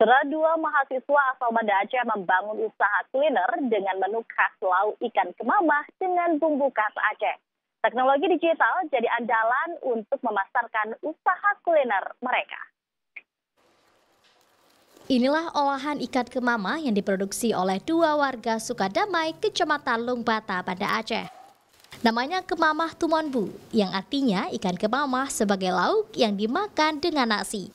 Dua mahasiswa asal Banda Aceh membangun usaha kuliner dengan menu khas lauk ikan kemamah dengan bumbu khas Aceh. Teknologi digital jadi andalan untuk memasarkan usaha kuliner mereka. Inilah olahan ikan kemama yang diproduksi oleh dua warga Sukadamai, Kecamatan Lungbata, pada Aceh. Namanya kemamah tumonbu, yang artinya ikan kemamah sebagai lauk yang dimakan dengan nasi.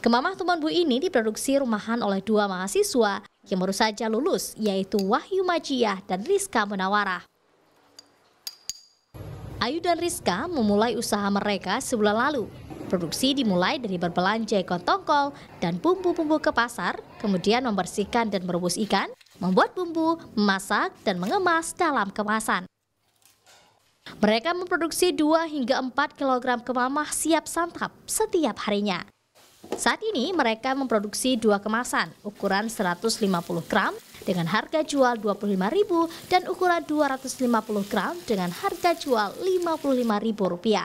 Kemamah Bu ini diproduksi rumahan oleh dua mahasiswa yang baru saja lulus, yaitu Wahyu Majiah dan Rizka Munawarah. Ayu dan Rizka memulai usaha mereka sebulan lalu. Produksi dimulai dari berbelanja ikan tongkol dan bumbu-bumbu ke pasar, kemudian membersihkan dan merebus ikan, membuat bumbu, memasak, dan mengemas dalam kemasan. Mereka memproduksi 2 hingga 4 kilogram kemamah siap santap setiap harinya. Saat ini mereka memproduksi dua kemasan ukuran 150 gram dengan harga jual 25.000 dan ukuran 250 gram dengan harga jual Rp55.000.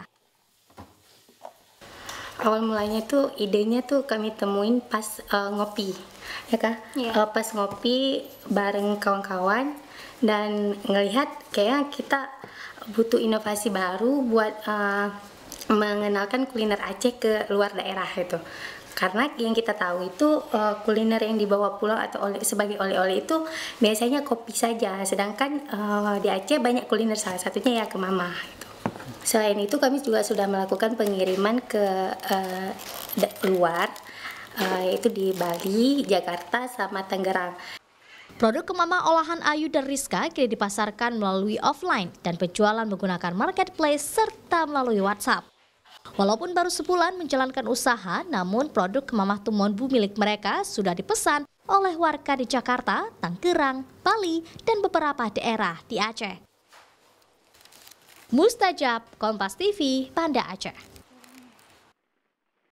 Awal mulanya tuh idenya tuh kami temuin pas uh, ngopi, ya kak. Yeah. Uh, iya. eh, pas ngopi bareng kawan-kawan dan ngelihat kayak kita butuh inovasi baru buat uh, mengenalkan kuliner Aceh ke luar daerah itu karena yang kita tahu itu uh, kuliner yang dibawa pulang atau oleh sebagai oleh-oleh itu biasanya kopi saja sedangkan uh, di Aceh banyak kuliner salah satunya ya kemama gitu. selain itu kami juga sudah melakukan pengiriman ke uh, luar uh, yaitu di Bali, Jakarta sama Tangerang Produk kemama olahan Ayu dan Rizka kini dipasarkan melalui offline dan penjualan menggunakan marketplace serta melalui WhatsApp. Walaupun baru sebulan menjalankan usaha, namun produk kemamah Tumon bu milik mereka sudah dipesan oleh warga di Jakarta, Tangerang, Bali, dan beberapa daerah di Aceh. Mustajab, Kompas TV, Panda Aceh.